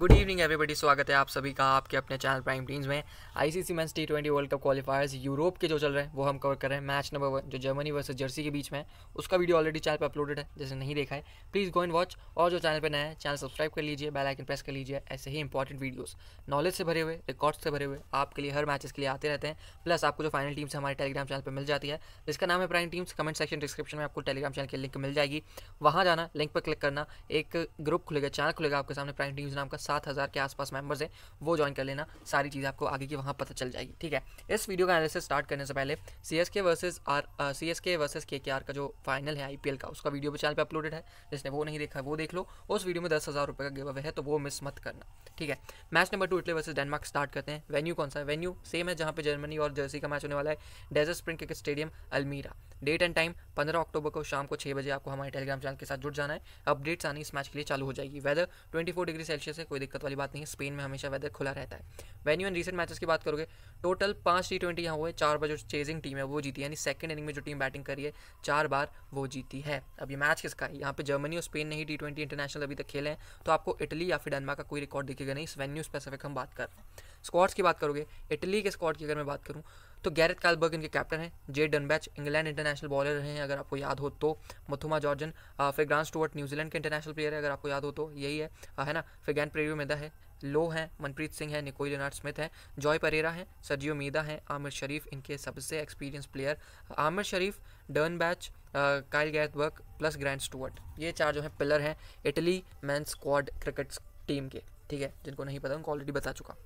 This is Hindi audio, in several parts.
गुड इवनिंग एवरीबडी स्वागत है आप सभी का आपके अपने चैनल प्राइम टीम्स में ICC match T twenty world cup qualifiers Europe के जो चल रहे हैं वो हम कवर कर रहे हैं मैच नंबर वन जो जर्मनी वर्सेस जर्सी के बीच में उसका वीडियो ऑलरेडी चैनल पर अपलोडेड है जैसे नहीं देखा है प्लीज़ गो एंड वॉच और जो चैनल पर नया है चैनल सब्सक्राइब कर लीजिए बेलाइकन प्रेस कर लीजिए ऐसे ही इंपॉर्टेंट वीडियोज नॉलेज से भरे हुए रिकॉर्ड्स से भरे हुए आपके लिए हर मैचेस के लिए आते रहते हैं प्लस आपको जो फाइनल टीम्स हमारे टेलीग्राम चैनल पर मिल जाती है जिसका नाम है prime teams comment section description में आपको टेलीग्राम चैनल की लिंक मिल जाएगी वहाँ जाना लिंक पर क्लिक करना एक ग्रुप खुलेगा चैनल खुलेगा आपके सामने प्राइम टीम्स नाम का सात हज़ार के आसपास मेंबर्स हैं वो ज्वाइन कर लेना सारी चीज़ें आपको आगे की वहाँ पता चल जाएगी ठीक है इस वीडियो का एनालिसिस स्टार्ट करने से पहले C S K versus R C S K versus K K are का जो फाइनल है आई पी एल का उसका वीडियो भी चैनल पर अपलोडेड है जिसने वो नहीं देखा वो देख लो उस वीडियो में दस हज़ार रुपये का गिव अवे है तो वो मिस मत करना ठीक है match number two Italy versus Denmark start करते हैं वेन्यू कौन सा है वेन्यू सेम है जहाँ पर जर्मनी और जर्सी का मैच होने वाला है desert spring cricket stadium Almeria date and time पंद्रह अक्टूबर को शाम को छः बजे आपको हमारे टेलीग्राम चैनल के साथ जुड़ जाना है अपडेट्स आनी इस मैच के लिए चालू हो जाएगी वेदर ट्वेंटी डिग्री सेल्सियस है कोई कोई दिक्कत वाली बात नहीं है स्पेन में हमेशा वेदर खुला रहता है वेन्यू एंड रिसेंट मैचेस की बात करोगे टोटल पाँच टी ट्वेंटी यहाँ हुए चार बार जो चेजिंग टीम है वो जीती है यानी सेकंड इनिंग में जो टीम बैटिंग करी है चार बार वो जीती है अब ये मैच किसका है यहाँ पे जर्मनी और स्पेन ने ही टी ट्वेंटी इंटरनेशनल अभी तक खेले हैं तो आपको इटली या फिर डेनमार्क का कोई रिकॉर्ड दिखेगा नहीं इस वेन्यू स्पेसिफिक हम बात कर रहे हैं स्क्वाड्स की बात करोगे इटली के स्क्वाड की अगर मैं बात करूँ तो गैरेथ कालबर्ग इनके कैप्टन हैं J Dernbach England international bowler रहे हैं अगर आपको याद हो तो मथुमा जॉर्जन फिर ग्रांड स्टूवर्ट न्यूजीलैंड के इंटरनेशनल प्लेयर है अगर आपको याद हो तो यही है है ना फिर गैन प्रेरियो मेदा है लो हैं मनप्रीत सिंह है निकोई लेनार्ड स्मिथ है जॉय परेरा हैं सजियो मीदा हैं आमिर शरीफ इनके सबसे experience player Amir Sharif Dernbach Kyle Gareth Berg plus Grant Stuart ये चार जो हैं पिलर हैं Italy man squad cricket team के ठीक है जिनको नहीं पता उनको ऑलरेडी बता चुका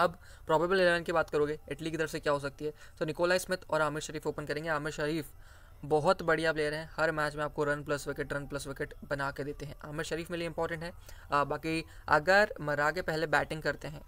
अब प्रॉबेबल इलेवन की बात करोगे इटली की तरफ से क्या हो सकती है तो निकोला स्मिथ और आमिर शरीफ ओपन करेंगे आमिर शरीफ बहुत बढ़िया प्लेयर हैं हर मैच में आपको run plus wicket run plus wicket बना के देते हैं आमिर शरीफ मेरे लिए इंपॉर्टेंट है आ, बाकी अगर मरागे पहले बैटिंग करते हैं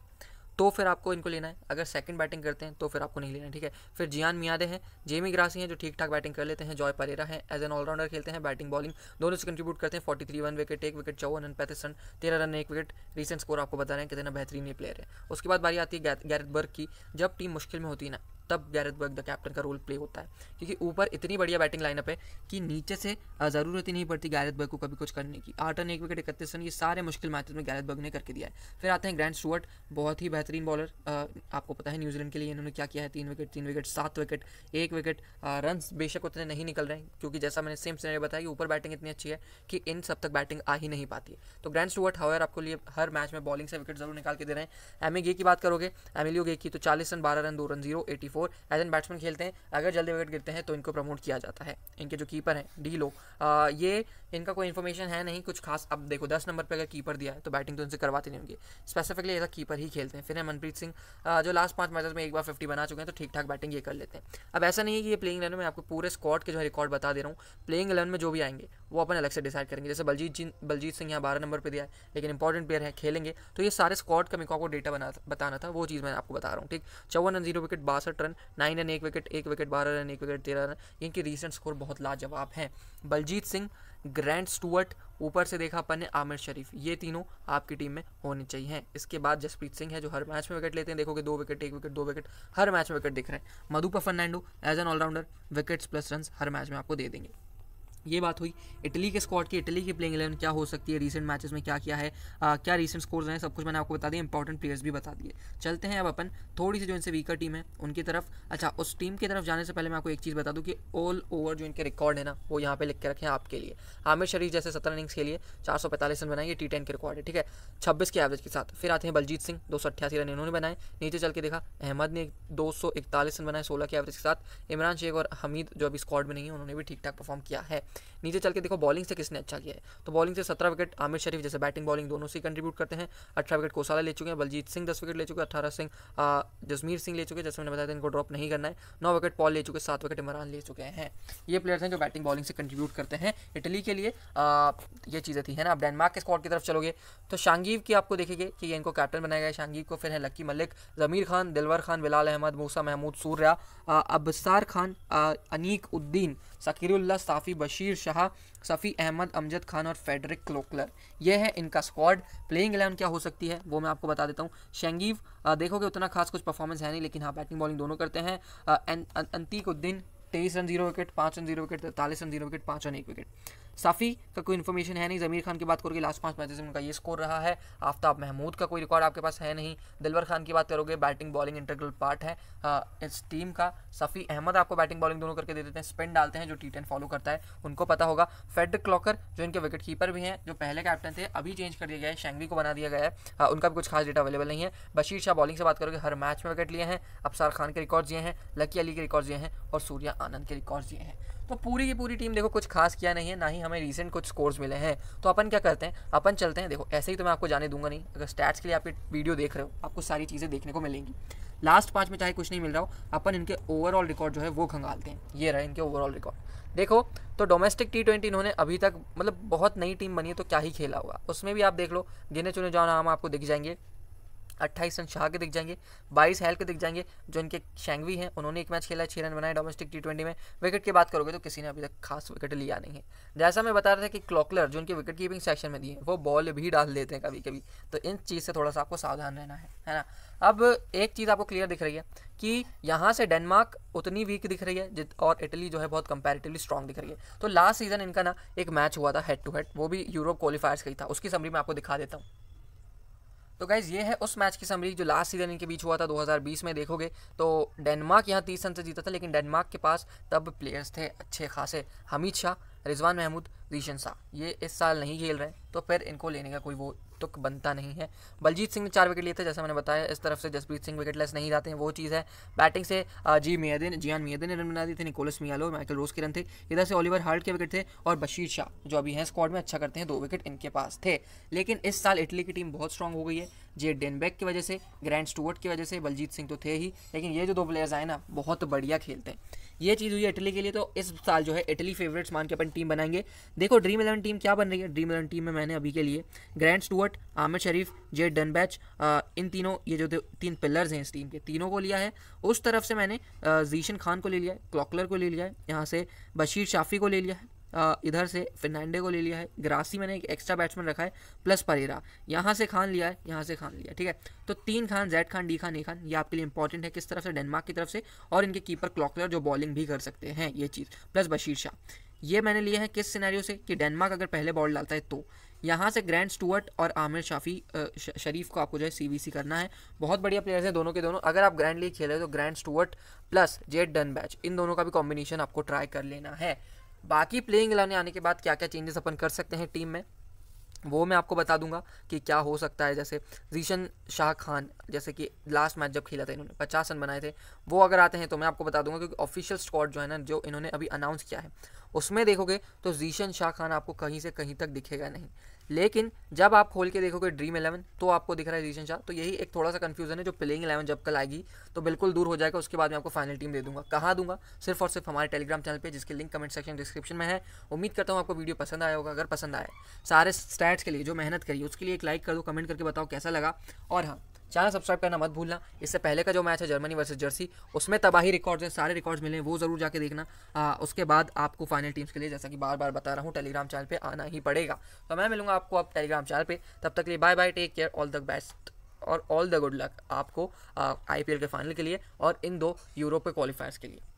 तो फिर आपको इनको लेना है अगर सेकंड बैटिंग करते हैं तो फिर आपको नहीं लेना है ठीक है फिर जियान मियादे हैं जेमी ग्रासी हैं जो ठीक ठाक बैटिंग कर लेते हैं जॉय परेरा है एज एन ऑलराउंडर खेलते हैं बैटिंग बॉलिंग दोनों से कंट्रीब्यूट करते हैं फोर्टी थ्री वन विकेट एक विकेट चौवन रन पैंतीस रन तेरह रन एक विकेट रिसेंट स्कोर आपको बता रहे हैं कितना बेहतरीन ये प्लेयर है उसके बाद बारी आती है गैरत बर्ग की जब टीम मुश्किल में होती है ना तब गैरथ बर्ग द कैप्टन का रोल प्ले होता है क्योंकि ऊपर इतनी बढ़िया बैटिंग लाइनअप है कि नीचे से ज़रूरत ही नहीं पड़ती गैरथ बर्ग को कभी कुछ करने की आठ रन एक विकेट इकतीस रन ये सारे मुश्किल मैचेस में गैरथ बर्ग ने करके दिया है फिर आते हैं ग्रैंड स्टूअर्ट बहुत ही बेहतरीन बॉलर आपको पता है न्यूजीलैंड के लिए इन्होंने क्या किया है तीन विकेट तीन विकेट सात विकेट एक विकेट रन बेशक उतने नहीं निकल रहे हैं क्योंकि जैसा मैंने सेम सीनरी बताया कि ऊपर बैटिंग इतनी अच्छी है कि इन सब तक बैटिंग आ ही नहीं पाती है तो ग्रैंड स्टूअर्ट हावर आपको लिए हर मैच में बॉलिंग से विकेट जरूर निकाल के दे रहे हैं एमी गे की बात करोगे एमिलियो गे की तो चालीस रन बारह रन दो run zero eighty four as an batsman खेलते हैं अगर जल्दी विकेट गिरते हैं तो इनको प्रमोट किया जाता है इनके जो कीपर हैं डी लो आ, ये इनका कोई इन्फॉर्मेशन है नहीं कुछ खास अब देखो दस नंबर पर अगर कीपर दिया है तो बैटिंग तो इनसे करवाते नहीं होंगे स्पेसिफिकली ऐसा कीपर ही खेलते हैं फिर है मनप्रीत सिंह जो लास्ट पाँच मैचेस में एक बार फिफ्टी बना चुके हैं तो ठीक ठाक बैटिंग ये कर लेते हैं अब ऐसा नहीं है कि ये प्लेइंग इलेवन में आपको पूरे स्कॉट के जो है रिकॉर्ड बता दे रहा हूँ प्लेइंग इलेवन में जो भी आएंगे वो अपन अलग से डिसाइड करेंगे जैसे बलजीत बलजीत सिंह यहाँ बारह नंबर पर दिया है लेकिन इंपॉर्टेंट प्लेयर है खेलेंगे तो ये सारे स्कॉट का मेकॉप को डेटा बना बताना था वो चीज़ मैं आपको बता रहा हूँ ठीक चौवन जीरो विकेट बासठ रन नाइन रन एक विकेट एक विकेट बारह रन एक विकेट तेरह रन इनके रिसेंट स्कोर बहुत लाजवाब हैं बलजीत सिंह ग्रैंड स्टूअर्ट ऊपर से देखा अपन ने आमिर शरीफ ये तीनों आपकी टीम में होने चाहिए इसके बाद जसप्रीत सिंह है जो हर मैच में विकेट लेते हैं देखोगे दो विकेट एक विकेट दो विकेट हर मैच में विकेट दिख रहे हैं Madhupa Fernando as an allrounder wickets plus run हर मैच में आपको दे देंगे ये बात हुई इटली के स्क्वाड की इटली की प्लेइंग इलेवन क्या हो सकती है रीसेंट मैचेस में क्या किया है आ, क्या रीसेंट स्कोर्स हैं सब कुछ मैंने आपको बता दिया इंपॉर्टेंट प्लेयर्स भी बता दिए चलते हैं अब अपन थोड़ी सी जो इनसे वीकर टीम है उनकी तरफ अच्छा उस टीम की तरफ जाने से पहले मैं आपको एक चीज़ बता दूँ कि ऑल ओवर जो इनके रिकॉर्ड है ना वो यहाँ पे लिख के रखें आपके लिए आमिर शरीफ जैसे सत्रह इनिंग्स के लिए चार सौ पैंतालीस रन बनाए ये टी टेन के रिकॉर्ड है ठीक है छब्बीस के एवरेज के साथ फिर आते हैं बलजीत सिंह दो सौ अट्ठासी रन इन्होंने बनाए नीचे चल के देखा अहमद ने दो सौ इकतालीस रन बनाए सोलह के एवरेज के साथ इमरान शेख और हमीद जो अभी स्क्वाड में नहीं है उन्होंने भी ठीक ठाक परफॉर्म किया है नीचे चल के देखो बॉलिंग से किसने अच्छा किया है तो बॉलिंग से सत्रह विकेट आमिर शरीफ जैसे बैटिंग बॉलिंग दोनों से कंट्रीब्यूट करते हैं अठारह विकेट कोसाला ले चुके हैं बलजीत सिंह दस विकेट ले चुके हैं अठारह सिंह जसमीर सिंह ले चुके हैं जैसे मैंने बताया इनको ड्रॉप नहीं करना है नौ विकेट पॉल ले चुके सात विकेट इमरान ले चुके हैं ये प्लेयर्स हैं जो बैटिंग बॉलिंग से कंट्रीब्यूट करते हैं इटली के लिए ये चीज़ें थी है ना आप डेनमार्क के स्कॉट की तरफ चलोगे तो शांगीव की आपको देखेंगे कि इनको कैप्टन बनाया गया शांगीव को फिर है लक्की मलिक जमीर खान दिलवर खान बिलाल अहमद मूसा महमूद सूर्या अबसार खान अनीक उद्दीन सकीरुल्ला साफ़ी बशीर बशीर शाह सफ़ी अहमद अमजद खान और फेडरिक क्लोकलर ये है इनका स्क्वाड प्लेइंग एलेवन क्या हो सकती है वो मैं आपको बता देता हूँ शेंगीव देखोगे उतना खास कुछ परफॉर्मेंस है नहीं लेकिन हाँ बैटिंग बॉलिंग दोनों करते हैं अं, अं, अंतिक उद्दीन तेईस रन जीरो विकेट पाँच रन जीरो विकेट तैतालीस रन जीरो विकेट पाँच रन एक विकेट सफ़ी का कोई इन्फॉर्मेशन है नहीं ज़मीर खान की बात करोगे लास्ट पाँच मैचेस में उनका ये स्कोर रहा है आफ्ताब महमूद का कोई रिकॉर्ड आपके पास है नहीं दिलवर खान की बात करोगे बैटिंग बॉलिंग इंटरग्रल पार्ट है आ, हाँ, इस टीम का सफ़ी अहमद आपको बैटिंग बॉलिंग दोनों करके दे देते हैं स्पिन डालते हैं जो टी टेन फॉलो करता है उनको पता होगा फेड क्लॉकर जो इनके विकेट कीपर भी हैं जो पहले कैप्टन थे अभी चेंज कर दिया गया है शेंगवी को बना दिया गया है हाँ, उनका भी कुछ खास डेटा अवेलेबल नहीं है बशीर शाह बॉलिंग से बात करोगे हर मैच में विकेट लिए हैं अफसार खान के रिकॉर्ड्स ये हैं लकी अली के रिकॉर्ड्स ये हैं और सूर्या आनंद के रिकॉर्ड्स ये हैं तो पूरी की पूरी टीम देखो कुछ खास किया नहीं है ना ही हमें रिसेंट कुछ स्कोर्स मिले हैं तो अपन क्या करते हैं अपन चलते हैं देखो ऐसे ही तो मैं आपको जाने दूंगा नहीं अगर स्टैट्स के लिए आपकी वीडियो देख रहे हो आपको सारी चीज़ें देखने को मिलेंगी लास्ट पाँच में चाहे कुछ नहीं मिल रहा हो अपन इनके ओवरऑल रिकॉर्ड जो है वो खंगालते हैं ये रहा इनके ओवरऑल रिकॉर्ड देखो तो डोमेस्टिक टी ट्वेंटी इन्होंने अभी तक मतलब बहुत नई टीम बनी है तो क्या ही खेला हुआ उसमें भी आप देख लो गिने चुने जो नाम आपको दिख जाएंगे अट्ठाईस रन शाह के दिख जाएंगे बाईस हेल के दिख जाएंगे जो इनके शेंगवी हैं उन्होंने एक मैच खेला है छः रन बनाए डोमेस्टिक टी ट्वेंटी में विकेट की बात करोगे तो किसी ने अभी तक खास विकेट लिया नहीं है जैसा मैं बता रहा था कि क्लॉकलर जो उनके विकेट कीपिंग सेक्शन में दिए वो बॉल भी डाल देते हैं कभी कभी तो इन चीज़ से थोड़ा सा आपको सावधान रहना है है ना अब एक चीज़ आपको क्लियर दिख रही है कि यहाँ से डेनमार्क उतनी वीक दिख रही है और इटली जो है बहुत कंपेरेटिवली स्ट्रॉन्ग दिख रही है तो लास्ट सीजन इनका ना एक मैच हुआ था हेड टू हेड वो भी यूरोप क्वालिफायर्स का ही था उसकी समरी मैं आपको दिखा देता हूँ तो गाइज़ ये है उस मैच की समरी जो लास्ट सीजन इनके बीच हुआ था 2020 में देखोगे तो डेनमार्क यहाँ तीस रन से जीता था लेकिन डेनमार्क के पास तब प्लेयर्स थे अच्छे खासे हमीद शाह रिजवान महमूद रीशन शाह ये इस साल नहीं खेल रहे तो फिर इनको लेने का कोई वो तुक बनता नहीं है बलजीत सिंह ने चार विकेट लिए थे जैसे मैंने बताया इस तरफ से जसप्रीत सिंह विकेट लेस नहीं जाते हैं वो चीज़ है बैटिंग से जी मियादिन जियान मियादिन ने रन बना दिए थे निकोलस मियालो माइकल रोज के रन थे इधर से ओलिवर हार्ट के विकेट थे और बशीर शाह जो अभी हैं स्क्वाड में अच्छा करते हैं दो विकेट इनके पास थे लेकिन इस साल इटली की टीम बहुत स्ट्रांग हो गई है जे डेनबैक की वजह से ग्रैंड स्टूवर्ट की वजह से बलजीत सिंह तो थे ही लेकिन ये जो दो प्लेयर्स आए ना बहुत बढ़िया खेलते हैं ये चीज़ हुई है इटली के लिए तो इस साल जो है इटली फेवरेट्स मान के अपन टीम बनाएंगे देखो ड्रीम इलेवन टीम क्या बन रही है ड्रीम इलेवन टीम में मैंने अभी के लिए grand Stuart Aamir Sharif J Dunbach इन तीनों ये जो तीन पिलर्स हैं इस टीम के तीनों को लिया है उस तरफ से मैंने जीशन खान को ले लिया है क्लॉकलर को ले लिया है यहाँ से बशीर शाफी को ले लिया है इधर से फर्नांडे को ले लिया है ग्रासी मैंने एक एक्स्ट्रा बैट्समैन रखा है प्लस परेरा यहाँ से खान लिया है यहाँ से खान लिया ठीक है तो तीन Khan Z Khan D Khan A Khan ये आपके लिए इंपॉर्टेंट है किस तरफ से डेनमार्क की तरफ से और इनके कीपर क्लॉकलर जो बॉलिंग भी कर सकते हैं ये चीज़ प्लस बशीर शाह ये मैंने लिए हैं किस सिनेरियो से कि डेनमार्क अगर पहले बॉल डालता है तो यहाँ से ग्रैंड स्टूअर्ट और आमिर शाफी शरीफ को आपको जो है सी करना है बहुत बढ़िया प्लेयर्स हैं दोनों के दोनों अगर आप ग्रैंड लीग हो तो grand Stuart plus Z Dunbach इन दोनों का भी कॉम्बिनेशन आपको ट्राई कर लेना है बाकी प्लेइंग इलेवन आने के बाद क्या क्या चेंजेस अपन कर सकते हैं टीम में वो मैं आपको बता दूंगा कि क्या हो सकता है जैसे जीशन शाह खान जैसे कि लास्ट मैच जब खेला था इन्होंने पचास रन बनाए थे वो अगर आते हैं तो मैं आपको बता दूंगा क्योंकि ऑफिशियल स्कॉट जो है ना जो इन्होंने अभी अनाउंस किया है उसमें देखोगे तो जीशन शाह खान आपको कहीं से कहीं तक दिखेगा नहीं लेकिन जब आप खोल के देखोगे ड्रीम इलेवन तो आपको दिख रहा है रीजन शाह तो यही एक थोड़ा सा कन्फ्यूजन है जो प्लेइंग इलेवन जब कल आएगी तो बिल्कुल दूर हो जाएगा उसके बाद मैं आपको फाइनल टीम दे दूंगा कहाँ दूंगा सिर्फ और सिर्फ हमारे टेलीग्राम चैनल पर जिसके लिंक कमेंट सेक्शन डिस्क्रिप्शन में है उम्मीद करता हूँ आपको वीडियो पसंद आया होगा अगर पसंद आए सारे स्टैट्स के लिए जो मेहनत करिए उसके लिए एक लाइक कर दो कमेंट करके बताओ कैसा लगा और हाँ चैनल सब्सक्राइब करना मत भूलना इससे पहले का जो मैच है जर्मनी वर्सेज जर्सी उसमें तबाही रिकॉर्ड्स हैं सारे रिकॉर्ड्स मिले हैं वो ज़रूर जाके देखना आ, उसके बाद आपको फाइनल टीम्स के लिए जैसा कि बार बार बता रहा हूँ टेलीग्राम चैनल पर आना ही पड़ेगा तो मैं मिलूंगा आपको अब टेलीग्राम चैनल पर तब तक लिए bye bye take care all the best और ऑल द गुड लक आपको आई के फाइनल के लिए और इन दो यूरोप के क्वालिफायर्स के लिए